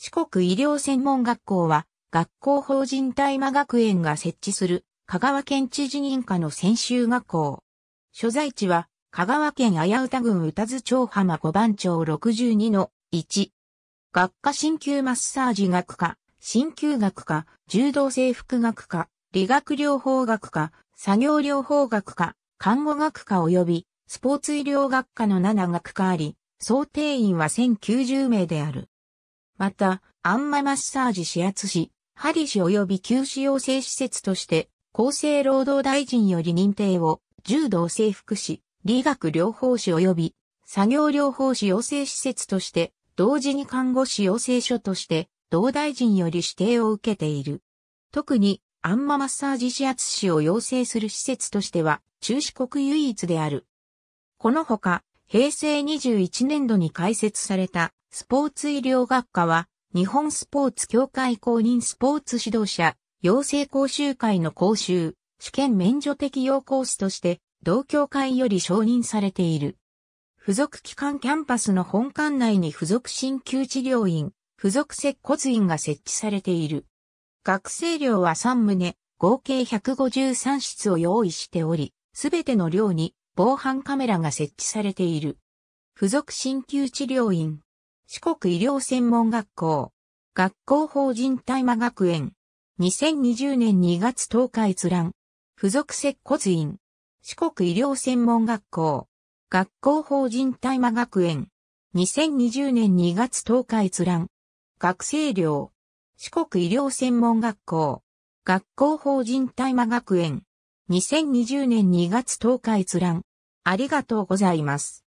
四国医療専門学校は、学校法人大麻学園が設置する、香川県知事認可の専修学校。所在地は、香川県綾歌郡宇多津町浜五番町62の1。学科鍼灸マッサージ学科、鍼灸学科、柔道制服学科、理学療法学科、作業療法学科、看護学科及びスポーツ医療学科の7学科あり、想定員は1090名である。また、アンママッサージ指圧師、ハリ師及び休止養成施設として、厚生労働大臣より認定を、柔道整復師、理学療法師及び、作業療法士養成施設として、同時に看護師養成所として、同大臣より指定を受けている。特に、アンママッサージ指圧師を養成する施設としては、中四国唯一である。このほか、平成21年度に開設されたスポーツ医療学科は、日本スポーツ協会公認スポーツ指導者、養成講習会の講習、試験免除適用コースとして、同協会より承認されている。付属機関キャンパスの本館内に付属鍼灸治療院、付属接骨院が設置されている。学生寮は3棟、合計153室を用意しており、すべての寮に防犯カメラが設置されている。付属鍼灸治療院、四国医療専門学校、学校法人大麻学園、2020年2月10日閲覧、付属接骨院、四国医療専門学校、学校法人大麻学園、2020年2月10日閲覧、学生寮、四国医療専門学校、学校法人大麻学園、2020年2月10日閲覧、ありがとうございます。